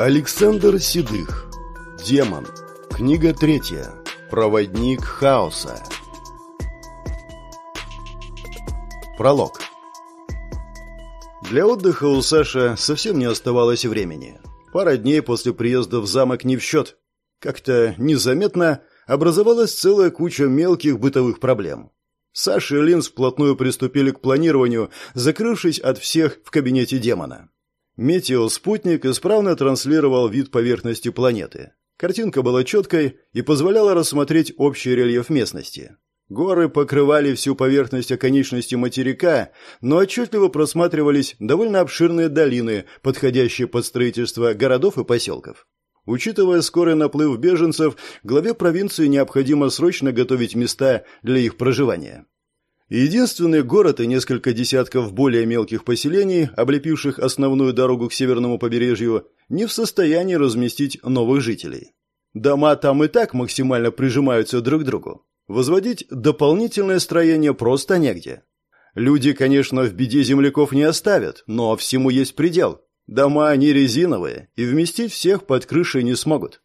Александр Седых. Демон. Книга третья. Проводник хаоса. Пролог. Для отдыха у Саши совсем не оставалось времени. Пара дней после приезда в замок не в счет. Как-то незаметно образовалась целая куча мелких бытовых проблем. Саша и Линз вплотную приступили к планированию, закрывшись от всех в кабинете демона. Метеоспутник исправно транслировал вид поверхности планеты. Картинка была четкой и позволяла рассмотреть общий рельеф местности. Горы покрывали всю поверхность оконечности материка, но отчетливо просматривались довольно обширные долины, подходящие под строительство городов и поселков. Учитывая скорый наплыв беженцев, главе провинции необходимо срочно готовить места для их проживания. Единственный город и несколько десятков более мелких поселений, облепивших основную дорогу к северному побережью, не в состоянии разместить новых жителей. Дома там и так максимально прижимаются друг к другу. Возводить дополнительное строение просто негде. Люди, конечно, в беде земляков не оставят, но всему есть предел. Дома они резиновые, и вместить всех под крышей не смогут.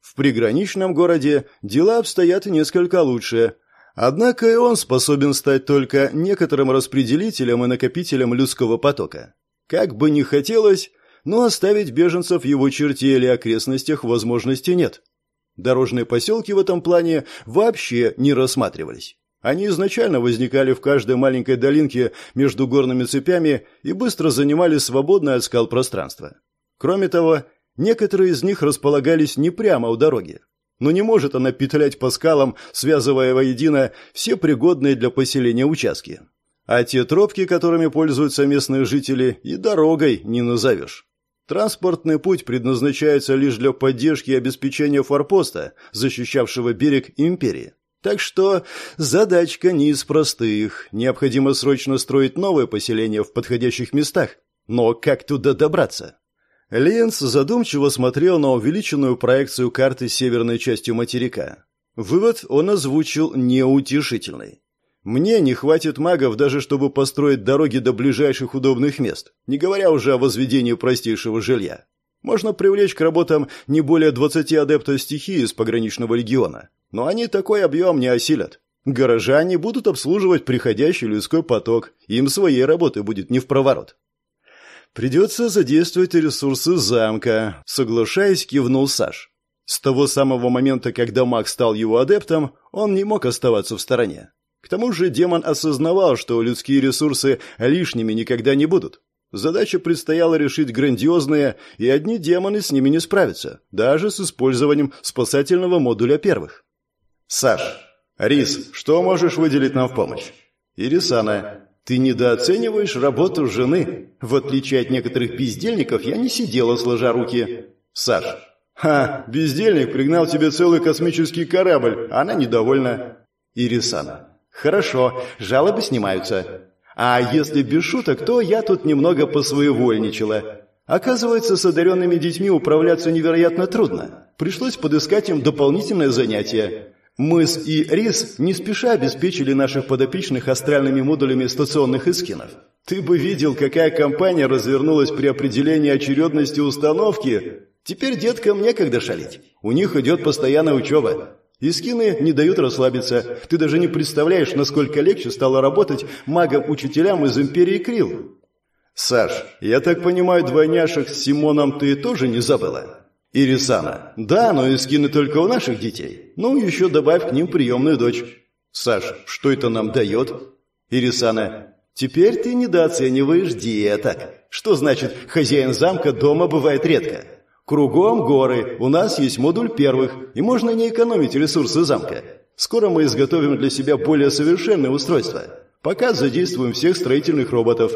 В приграничном городе дела обстоят несколько лучше, Однако и он способен стать только некоторым распределителем и накопителем людского потока. Как бы ни хотелось, но оставить беженцев в его черте или окрестностях возможности нет. Дорожные поселки в этом плане вообще не рассматривались. Они изначально возникали в каждой маленькой долинке между горными цепями и быстро занимали свободное от скал пространство. Кроме того, некоторые из них располагались не прямо у дороги, но не может она петлять по скалам, связывая воедино все пригодные для поселения участки. А те тропки, которыми пользуются местные жители, и дорогой не назовешь. Транспортный путь предназначается лишь для поддержки и обеспечения форпоста, защищавшего берег империи. Так что задачка не из простых. Необходимо срочно строить новые поселения в подходящих местах. Но как туда добраться? Линс задумчиво смотрел на увеличенную проекцию карты северной частью материка. Вывод он озвучил неутешительный. Мне не хватит магов даже, чтобы построить дороги до ближайших удобных мест, не говоря уже о возведении простейшего жилья. Можно привлечь к работам не более 20 адептов стихии из пограничного региона, но они такой объем не осилят. Горожане будут обслуживать приходящий людской поток, им своей работы будет не в проворот. Придется задействовать ресурсы замка, соглашаясь, кивнул Саш. С того самого момента, когда маг стал его адептом, он не мог оставаться в стороне. К тому же демон осознавал, что людские ресурсы лишними никогда не будут. Задача предстояла решить грандиозная, и одни демоны с ними не справятся, даже с использованием спасательного модуля первых. «Саш, Рис, что можешь выделить нам в помощь?» «Ирисана, «Ты недооцениваешь работу жены. В отличие от некоторых бездельников, я не сидела сложа руки». «Саш». «Ха, бездельник пригнал тебе целый космический корабль. Она недовольна». «Ирисана». «Хорошо, жалобы снимаются. А если без шуток, то я тут немного посвоевольничала. Оказывается, с одаренными детьми управляться невероятно трудно. Пришлось подыскать им дополнительное занятие. Мыс и Рис не спеша обеспечили наших подопечных астральными модулями стационных искинов. Ты бы видел, какая компания развернулась при определении очередности установки. Теперь деткам некогда шалить. У них идет постоянная учеба. Искины не дают расслабиться. Ты даже не представляешь, насколько легче стало работать магам-учителям из Империи Крил. Саш, я так понимаю, двойняшек с Симоном ты тоже не забыла? «Ирисана. Да, но и скины только у наших детей. Ну, еще добавь к ним приемную дочь». «Саш, что это нам дает?» «Ирисана. Теперь ты недооцениваешь диеток. Что значит, хозяин замка дома бывает редко?» «Кругом горы. У нас есть модуль первых, и можно не экономить ресурсы замка. Скоро мы изготовим для себя более совершенное устройство. Пока задействуем всех строительных роботов.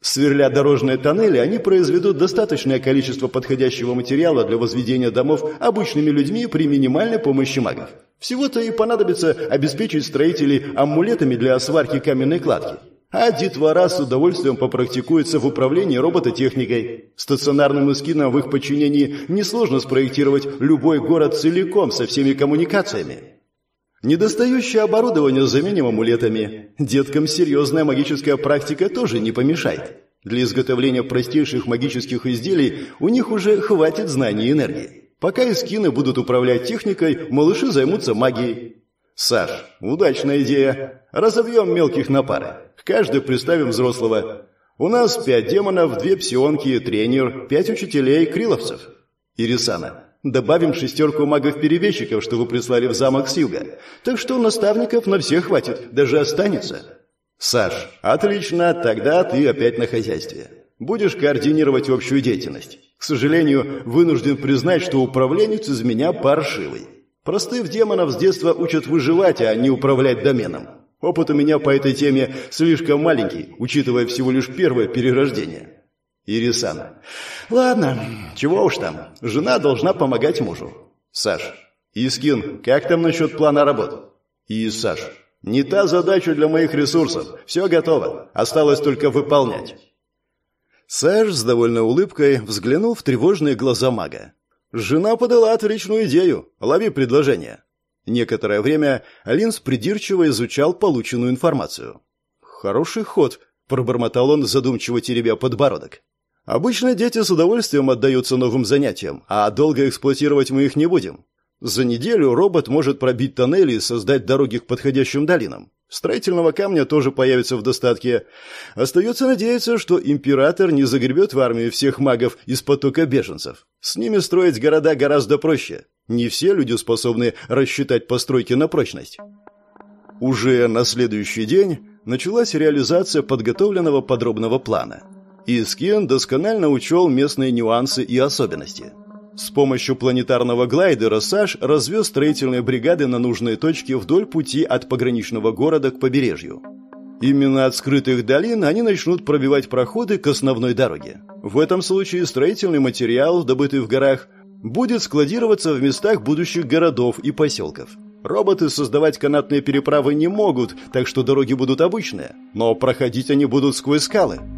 Сверля дорожные тоннели, они произведут достаточное количество подходящего материала для возведения домов обычными людьми при минимальной помощи магов. Всего-то и понадобится обеспечить строителей амулетами для сварки каменной кладки. А детвора с удовольствием попрактикуется в управлении робототехникой. Стационарным эскином в их подчинении несложно спроектировать любой город целиком со всеми коммуникациями. Недостающее оборудование заменим амулетами. Деткам серьезная магическая практика тоже не помешает. Для изготовления простейших магических изделий у них уже хватит знаний и энергии. Пока эскины будут управлять техникой, малыши займутся магией. Саш, удачная идея. Разобьем мелких на пары. К каждой представим взрослого. У нас пять демонов, две псионки, тренер, пять учителей, криловцев. Ирисана, Добавим шестерку магов-перевещиков, что вы прислали в замок с Так что наставников на всех хватит, даже останется. Саш, отлично, тогда ты опять на хозяйстве. Будешь координировать общую деятельность. К сожалению, вынужден признать, что управленец из меня паршивый. Простых демонов с детства учат выживать, а не управлять доменом. Опыт у меня по этой теме слишком маленький, учитывая всего лишь первое перерождение. Ирисана. Ладно, чего уж там. Жена должна помогать мужу. Саш. Искин, как там насчет плана работ? И Саш. Не та задача для моих ресурсов. Все готово. Осталось только выполнять. Саш с довольной улыбкой взглянул в тревожные глаза мага. «Жена подала отличную идею. Лови предложение». Некоторое время Алинс придирчиво изучал полученную информацию. «Хороший ход», — пробормотал он, задумчиво теребя подбородок. Обычно дети с удовольствием отдаются новым занятиям, а долго эксплуатировать мы их не будем. За неделю робот может пробить тоннели и создать дороги к подходящим долинам. Строительного камня тоже появится в достатке. Остается надеяться, что император не загребет в армию всех магов из потока беженцев. С ними строить города гораздо проще. Не все люди способны рассчитать постройки на прочность. Уже на следующий день началась реализация подготовленного подробного плана – Искин досконально учел местные нюансы и особенности. С помощью планетарного глайдера Саш развез строительные бригады на нужные точки вдоль пути от пограничного города к побережью. Именно от скрытых долин они начнут пробивать проходы к основной дороге. В этом случае строительный материал, добытый в горах, будет складироваться в местах будущих городов и поселков. Роботы создавать канатные переправы не могут, так что дороги будут обычные, но проходить они будут сквозь скалы –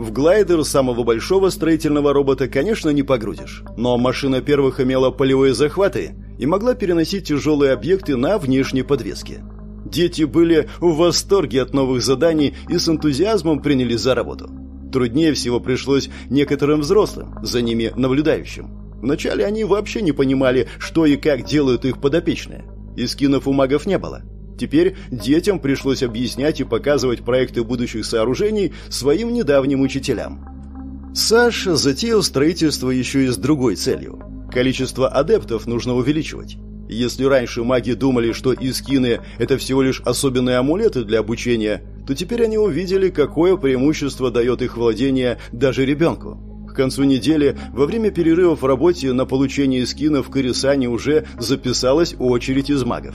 в глайдер самого большого строительного робота, конечно, не погрузишь. Но машина первых имела полевые захваты и могла переносить тяжелые объекты на внешней подвеске. Дети были в восторге от новых заданий и с энтузиазмом принялись за работу. Труднее всего пришлось некоторым взрослым, за ними наблюдающим. Вначале они вообще не понимали, что и как делают их подопечные. И скинов у магов не было. Теперь детям пришлось объяснять и показывать проекты будущих сооружений своим недавним учителям. Саша затеял строительство еще и с другой целью. Количество адептов нужно увеличивать. Если раньше маги думали, что искины – это всего лишь особенные амулеты для обучения, то теперь они увидели, какое преимущество дает их владение даже ребенку. К концу недели во время перерывов в работе на получение скинов в Корисане уже записалась очередь из магов.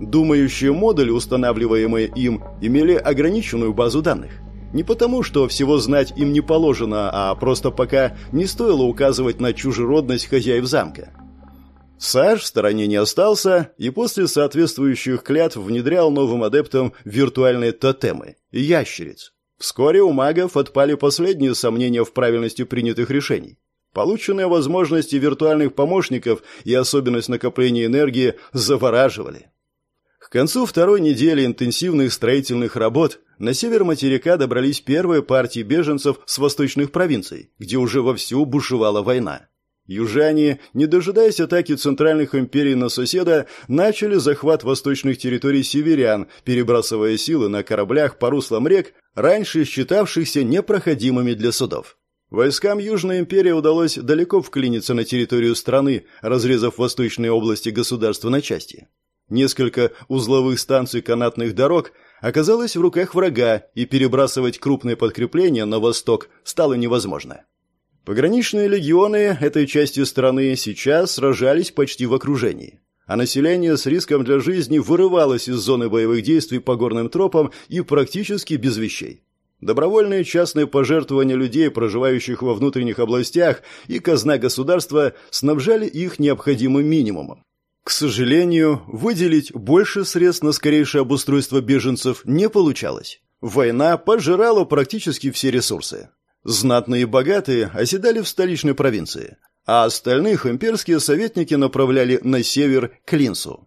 Думающие модули, устанавливаемые им, имели ограниченную базу данных. Не потому, что всего знать им не положено, а просто пока не стоило указывать на чужеродность хозяев замка. Саш в стороне не остался и после соответствующих клятв внедрял новым адептам виртуальные тотемы – ящериц. Вскоре у магов отпали последние сомнения в правильности принятых решений. Полученные возможности виртуальных помощников и особенность накопления энергии завораживали концу второй недели интенсивных строительных работ на север материка добрались первые партии беженцев с восточных провинций, где уже вовсю бушевала война. Южане, не дожидаясь атаки центральных империй на соседа, начали захват восточных территорий северян, перебрасывая силы на кораблях по руслам рек, раньше считавшихся непроходимыми для судов. Войскам Южной империи удалось далеко вклиниться на территорию страны, разрезав восточные области государства на части. Несколько узловых станций канатных дорог оказалось в руках врага, и перебрасывать крупные подкрепления на восток стало невозможно. Пограничные легионы этой части страны сейчас сражались почти в окружении, а население с риском для жизни вырывалось из зоны боевых действий по горным тропам и практически без вещей. Добровольные частные пожертвования людей, проживающих во внутренних областях, и казна государства снабжали их необходимым минимумом. К сожалению, выделить больше средств на скорейшее обустройство беженцев не получалось. Война пожирала практически все ресурсы. Знатные и богатые оседали в столичной провинции, а остальных имперские советники направляли на север к Линсу.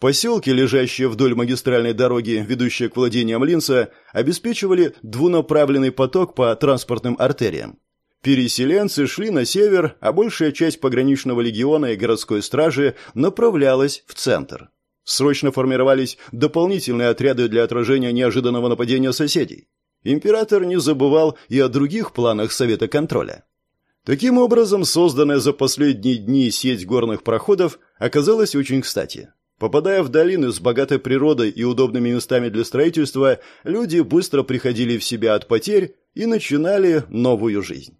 Поселки, лежащие вдоль магистральной дороги, ведущие к владениям Линса, обеспечивали двунаправленный поток по транспортным артериям. Переселенцы шли на север, а большая часть пограничного легиона и городской стражи направлялась в центр. Срочно формировались дополнительные отряды для отражения неожиданного нападения соседей. Император не забывал и о других планах Совета контроля. Таким образом, созданная за последние дни сеть горных проходов оказалась очень кстати. Попадая в долины с богатой природой и удобными местами для строительства, люди быстро приходили в себя от потерь и начинали новую жизнь.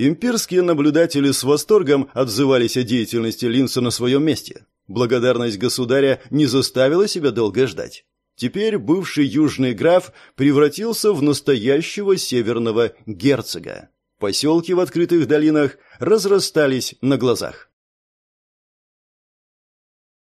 Имперские наблюдатели с восторгом отзывались о деятельности Линса на своем месте. Благодарность государя не заставила себя долго ждать. Теперь бывший южный граф превратился в настоящего северного герцога. Поселки в открытых долинах разрастались на глазах.